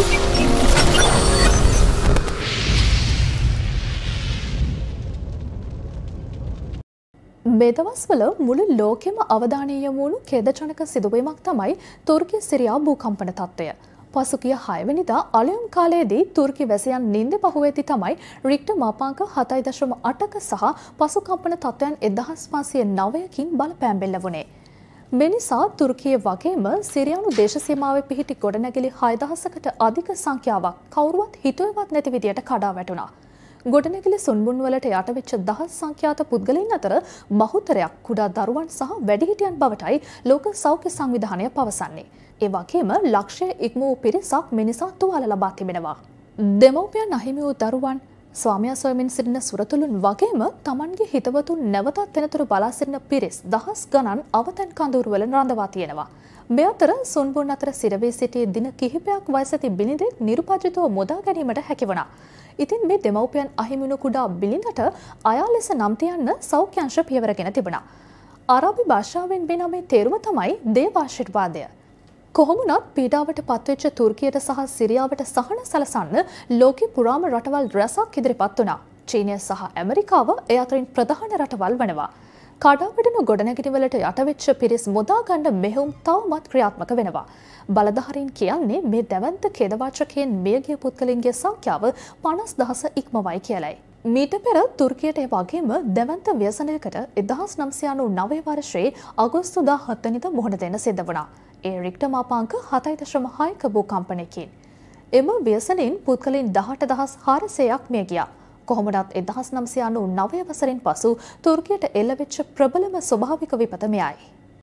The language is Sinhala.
මේ දවස්වල මුළු ලෝකෙම අවධානය යොමුණු කෙදජනක සිදුවීමක් තමයි තුර්කි සිරියා භූකම්පන තත්ත්වය. පසුගිය 6 වෙනිදා අලුයම් කාලයේදී තුර්කි වැසියන් නිින්ද පහුවෙති තමයි රික්ටර් මාපාංක 7.8ක සහ පසු කම්පන තත්ත්වයන් 1509කින් බලපෑම් බෙල්ල වුණේ. මෙනිසා තුර්කිය වගේම සිරියානු දේශසීමාවේ පිහිටි ගොඩනැගිලි 6000කට අධික සංඛ්‍යාවක් කවුරුවත් හිතුවේවත් නැති විදියට කඩා වැටුණා. ගොඩනැගිලි සුන්බුන් වලට යටවෙච්ච දහස් සංඛ්‍යාත පුද්ගලයන් අතර බහුතරයක් කුඩා දරුවන් සහ වැඩිහිටියන් බවටයි ලෝක සෞඛ්‍ය සංවිධානය පවසන්නේ. ඒ වගේම ලක්ෂය ඉක්ම වූ පිරිසක් මිනිසා තුවාල ලබා තිබෙනවා. දෙමව්පියන් අහිමි වූ දරුවන් ස්වාමයා සොයමින් සිටින සුරතුළුන් වගේම තමන්ගේ හිතවතුන් නැවතත් තෙනතුරු බලා සිටින පිරිස් දහස් ගණන් අවතැන් කඳවුරුවල රඳවා තියෙනවා. මේ අතර සුන්බුන් අතර සිරවී සිටි දින කිහිපයක් වයසති බිලිඳෙක් නිර්පජිතව මුදා ගැනීමට හැකිවුණා. ඉතින් මේ දෙමව්පියන් අහිමිුණු කුඩා බිලිඳට අයා ලෙස නම් තියන්න සෞඛ්‍යංශ පියවරගෙන තිබුණා. අරාබි භාෂාවෙන් බිනමේ තේරුම තමයි දේවාශිර්වාදය. කොහොමුණත් පීඩාවට පත්වෙච්ච තුර්කියට සහ සිරියාවට සහන සලසන්න ලෝකෙ පුරාම රටවල් රැසක් ඉදිරිපත් වනා. චීනය සහ ඇමරිකාව එ අතරින් ප්‍රධාන රටවල් වනවා. කඩාවැටනු ගොඩනැගිනිවලට යටවෙච්ච පිරිස් මුදාගණ්ඩ මෙහුම් තවමත් ක්‍රියාත්මක වෙනවා. බලධහරින් කියන්නේ මේ දැවන්ත කෙදවාචකයෙන් මියගිය පුද්ගලින්ගේ සංඛ්‍යාව පනස් දහස ඉක්මවයි කියලයි. මීට පෙර තුර්කයට වගේම දැවන්ත ව්‍යසනයකට එදහස් නම්සයානු නවේවර්ශයේ අගොස්තුදා හත්තනිද මුහුණ දෙන සිද්ධ වනා. ඒ රික්ටම අපාංක හතයි දශම හයක භූකම්පනයකින්. එම ව්‍යසනින් පුද්ගලින් දහට දහස් හාරසයක් මිය ගියා. කොහොමටත් එදහස් නම්සයන්නු නවය වසරින් පසු තුර්කයට එල්ලවෙච්ච ප්‍රබලම ස්වභාවික විපතමයයි.